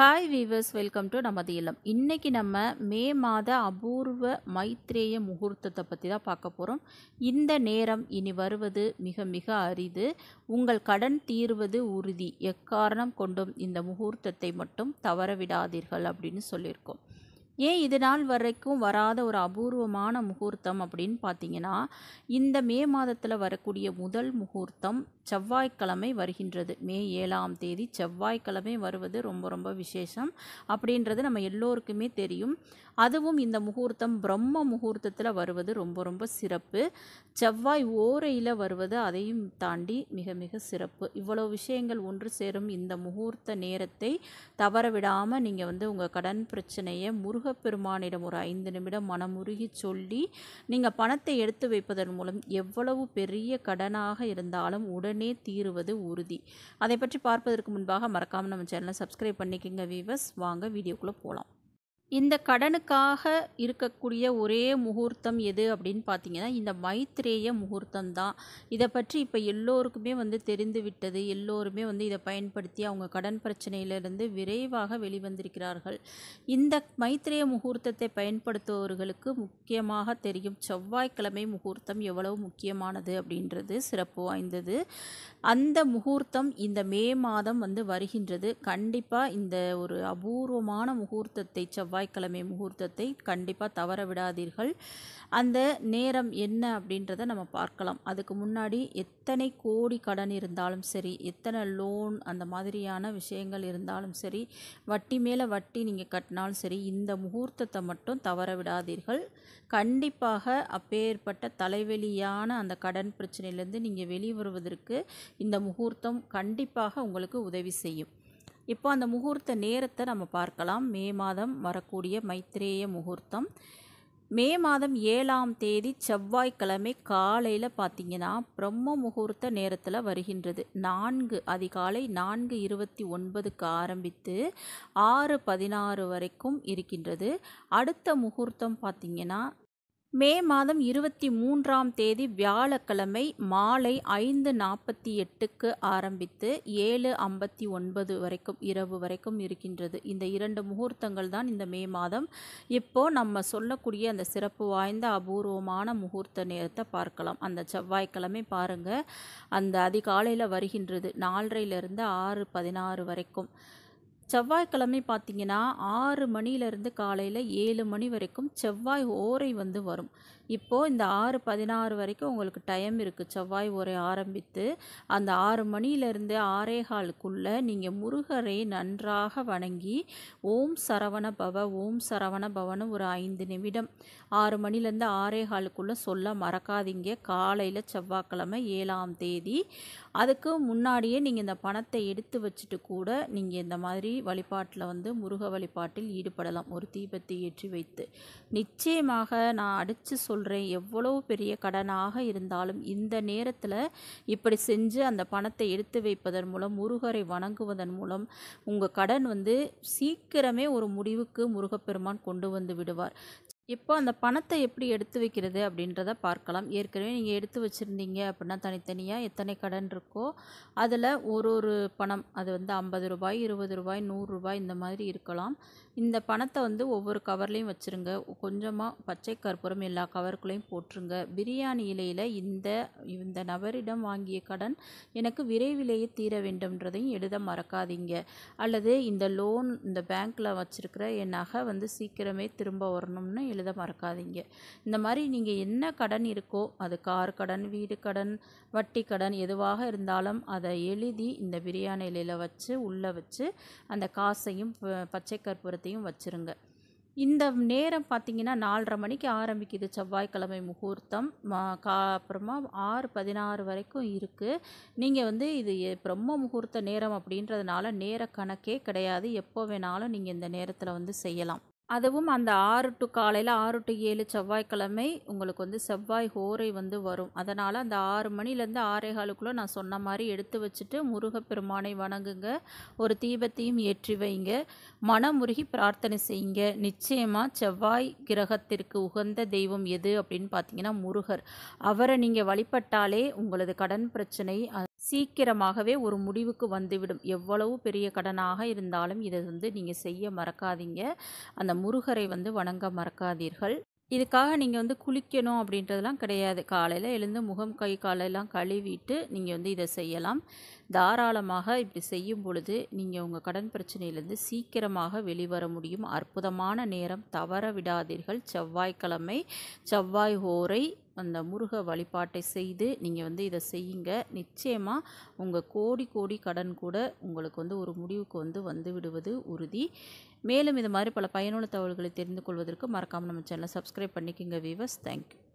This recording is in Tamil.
ஹாய் வீவர்ஸ் வெல்கம் டு நமது இல்லம் இன்றைக்கி நம்ம மே மாத அபூர்வ மைத்ரேய முகூர்த்தத்தை பற்றி தான் பார்க்க போகிறோம் இந்த நேரம் இனி வருவது மிக மிக அரிது உங்கள் கடன் தீர்வது உறுதி எக்காரணம் கொண்டும் இந்த முகூர்த்தத்தை மட்டும் தவறவிடாதீர்கள் அப்படின்னு சொல்லியிருக்கோம் ஏன் இது நாள் வரைக்கும் வராத ஒரு அபூர்வமான முகூர்த்தம் அப்படின்னு பார்த்தீங்கன்னா இந்த மே மாதத்தில் வரக்கூடிய முதல் முகூர்த்தம் செவ்வாய்க்கிழமை வருகின்றது மே ஏழாம் தேதி செவ்வாய்க்கிழமை வருவது ரொம்ப ரொம்ப விசேஷம் அப்படின்றது நம்ம எல்லோருக்குமே தெரியும் அதுவும் இந்த முகூர்த்தம் பிரம்ம முகூர்த்தத்தில் வருவது ரொம்ப ரொம்ப சிறப்பு செவ்வாய் ஓரையில் வருவது அதையும் தாண்டி மிக மிக சிறப்பு இவ்வளோ விஷயங்கள் ஒன்று சேரும் இந்த முகூர்த்த நேரத்தை தவற விடாமல் நீங்கள் வந்து உங்கள் கடன் பிரச்சனையை முருக முருகப்பெருமானிடம் ஒரு ஐந்து நிமிடம் மனமுருகி சொல்லி நீங்கள் பணத்தை எடுத்து வைப்பதன் மூலம் எவ்வளவு பெரிய கடனாக இருந்தாலும் உடனே தீருவது உறுதி அதை பற்றி பார்ப்பதற்கு முன்பாக மறக்காமல் நம்ம சேனலை சப்ஸ்கிரைப் பண்ணிக்கோங்க வீவர்ஸ் வாங்க வீடியோக்குள்ளே போகலாம் இந்த கடனுக்காக இருக்கக்கூடிய ஒரே முகூர்த்தம் எது அப்படின்னு பார்த்தீங்கன்னா இந்த மைத்ரேய முகூர்த்தம் தான் இதை பற்றி இப்போ எல்லோருக்குமே வந்து தெரிந்து விட்டது எல்லோருமே வந்து இதை பயன்படுத்தி அவங்க கடன் பிரச்சனையிலிருந்து விரைவாக வெளிவந்திருக்கிறார்கள் இந்த மைத்ரேய முகூர்த்தத்தை பயன்படுத்துபவர்களுக்கு முக்கியமாக தெரியும் செவ்வாய்க்கிழமை முகூர்த்தம் எவ்வளவு முக்கியமானது அப்படின்றது சிறப்பு வாய்ந்தது அந்த முகூர்த்தம் இந்த மே மாதம் வந்து வருகின்றது கண்டிப்பாக இந்த ஒரு அபூர்வமான முகூர்த்தத்தை செவ்வாய் செவ்வாய்க்கிழமை முகூர்த்தத்தை கண்டிப்பாக தவற விடாதீர்கள் அந்த நேரம் என்ன அப்படின்றத நம்ம பார்க்கலாம் அதுக்கு முன்னாடி எத்தனை கோடி கடன் இருந்தாலும் சரி எத்தனை லோன் அந்த மாதிரியான விஷயங்கள் இருந்தாலும் சரி வட்டி மேலே வட்டி நீங்கள் கட்டினாலும் சரி இந்த முகூர்த்தத்தை மட்டும் தவற விடாதீர்கள் கண்டிப்பாக அப்பேற்பட்ட தலைவெளியான அந்த கடன் பிரச்சனையிலேருந்து நீங்கள் வெளிவருவதற்கு இந்த முகூர்த்தம் கண்டிப்பாக உங்களுக்கு உதவி செய்யும் இப்போ அந்த முகூர்த்த நேரத்தை நம்ம பார்க்கலாம் மே மாதம் வரக்கூடிய மைத்ரேய முகூர்த்தம் மே மாதம் ஏழாம் தேதி செவ்வாய்க்கிழமை காலையில் பார்த்திங்கன்னா பிரம்ம முகூர்த்த நேரத்தில் வருகின்றது நான்கு அதிகாலை நான்கு இருபத்தி ஒன்பதுக்கு ஆரம்பித்து ஆறு பதினாறு வரைக்கும் இருக்கின்றது அடுத்த முகூர்த்தம் பார்த்திங்கன்னா மே மாதம் இருபத்தி மூன்றாம் தேதி வியாழக்கிழமை மாலை ஐந்து நாற்பத்தி எட்டுக்கு ஆரம்பித்து ஏழு ஐம்பத்தி ஒன்பது வரைக்கும் இரவு வரைக்கும் இருக்கின்றது இந்த இரண்டு முகூர்த்தங்கள் தான் இந்த மே மாதம் இப்போது நம்ம சொல்லக்கூடிய அந்த சிறப்பு வாய்ந்த அபூர்வமான முகூர்த்த நேரத்தை பார்க்கலாம் அந்த செவ்வாய்க்கிழமை பாருங்கள் அந்த அதிகாலையில் வருகின்றது நாலரையிலிருந்து ஆறு பதினாறு வரைக்கும் செவ்வாய்க்கிழமை பார்த்தீங்கன்னா ஆறு மணிலேருந்து காலையில் ஏழு மணி வரைக்கும் செவ்வாய் ஓரை வந்து வரும் இப்போது இந்த ஆறு பதினாறு வரைக்கும் உங்களுக்கு டைம் இருக்குது செவ்வாய் ஓரை ஆரம்பித்து அந்த ஆறு மணியிலேருந்து ஆறே காலுக்குள்ளே நீங்கள் முருகரை நன்றாக வணங்கி ஓம் சரவண பவ ஓம் சரவண பவனு ஒரு ஐந்து நிமிடம் ஆறு மணிலேருந்து ஆறே காலுக்குள்ளே சொல்ல மறக்காதீங்க காலையில் செவ்வாய்க்கிழமை ஏழாம் தேதி அதுக்கு முன்னாடியே நீங்கள் இந்த பணத்தை எடுத்து வச்சுட்டு கூட நீங்கள் இந்த மாதிரி வழிபாட்டில் வந்து முருக வழிபாட்டில் ஈடுபடலாம் ஒரு தீபத்தை ஏற்றி வைத்து நிச்சயமாக நான் அடித்து சொல்கிறேன் எவ்வளோ பெரிய கடனாக இருந்தாலும் இந்த நேரத்தில் இப்படி செஞ்சு அந்த பணத்தை எடுத்து வைப்பதன் மூலம் முருகரை வணங்குவதன் மூலம் உங்கள் கடன் வந்து சீக்கிரமே ஒரு முடிவுக்கு முருகப்பெருமான் கொண்டு வந்து விடுவார் இப்போ அந்த பணத்தை எப்படி எடுத்து வைக்கிறது அப்படின்றத பார்க்கலாம் ஏற்கனவே நீங்கள் எடுத்து வச்சுருந்தீங்க அப்படின்னா தனித்தனியாக எத்தனை கடன் இருக்கோ அதில் ஒரு ஒரு பணம் அது வந்து ஐம்பது ரூபாய் இருபது ரூபாய் நூறுரூபாய் இந்த மாதிரி இருக்கலாம் இந்த பணத்தை வந்து ஒவ்வொரு கவர்லேயும் வச்சுருங்க கொஞ்சமாக பச்சை கற்பூரம் எல்லா கவருக்குள்ளேயும் போட்டுருங்க பிரியாணி இலையில் இந்த இந்த நபரிடம் வாங்கிய கடன் எனக்கு விரைவிலேயே தீர வேண்டும்ன்றதையும் எழுத மறக்காதீங்க அல்லது இந்த லோன் இந்த பேங்க்கில் வச்சுருக்கிற என் நகை வந்து சீக்கிரமே திரும்ப வரணும்னு எழுத மறக்காதீங்க இந்த மாதிரி நீங்கள் என்ன கடன் இருக்கோ அது கார் கடன் வீடு கடன் வட்டி கடன் எதுவாக இருந்தாலும் அதை எழுதி இந்த பிரியாணி இலையில் வச்சு உள்ளே வச்சு அந்த காசையும் பச்சை கற்பூரத்தை எல்லாத்தையும் வச்சுருங்க இந்த நேரம் பார்த்திங்கன்னா நாலரை மணிக்கு ஆரம்பிக்குது செவ்வாய்க்கிழமை முகூர்த்தம் மா கா அப்புறமா ஆறு பதினாறு வரைக்கும் இருக்குது நீங்கள் வந்து இது பிரம்ம முகூர்த்த நேரம் அப்படின்றதுனால நேர கணக்கே கிடையாது எப்போ வேணாலும் நீங்கள் இந்த நேரத்தில் வந்து செய்யலாம் அதுவும் அந்த ஆறு டு காலையில் ஆறு டு ஏழு செவ்வாய்க்கிழமை உங்களுக்கு வந்து செவ்வாய் ஹோரை வந்து வரும் அதனால் அந்த ஆறு மணிலேருந்து ஆறே காலுக்குள்ளே நான் சொன்ன மாதிரி எடுத்து வச்சுட்டு முருகப்பெருமானை வணங்குங்க ஒரு தீபத்தையும் ஏற்றி வைங்க மனமுருகி பிரார்த்தனை செய்யுங்க நிச்சயமாக செவ்வாய் கிரகத்திற்கு உகந்த தெய்வம் எது அப்படின்னு பார்த்தீங்கன்னா முருகர் அவரை நீங்கள் வழிபட்டாலே உங்களது கடன் பிரச்சனை சீக்கிரமாகவே ஒரு முடிவுக்கு வந்துவிடும் எவ்வளவு பெரிய கடனாக இருந்தாலும் இதை வந்து நீங்கள் செய்ய மறக்காதீங்க அந்த முருகரை வந்து வணங்க மறக்காதீர்கள் இதுக்காக நீங்கள் வந்து குளிக்கணும் அப்படின்றதெல்லாம் கிடையாது காலையில் எழுந்து முகம் கை காலையெல்லாம் கழுவிட்டு நீங்கள் வந்து இதை செய்யலாம் தாராளமாக இப்படி செய்யும் பொழுது நீங்கள் உங்கள் கடன் பிரச்சனையிலேருந்து சீக்கிரமாக வெளிவர முடியும் அற்புதமான நேரம் தவற விடாதீர்கள் செவ்வாய்க்கிழமை செவ்வாய் ஓரை அந்த முருக வழிபாட்டை செய்து நீங்கள் வந்து இதை செய்யுங்க நிச்சயமாக உங்கள் கோடி கோடி கடன் கூட உங்களுக்கு வந்து ஒரு முடிவுக்கு வந்து வந்து விடுவது உறுதி மேலும் இது மாதிரி பல பயனுள்ள தகவல்களை தெரிந்து கொள்வதற்கு மறக்காமல் நம்ம சேனலை சப்ஸ்கிரைப் பண்ணிக்கோங்க வீவர்ஸ் தேங்க்யூ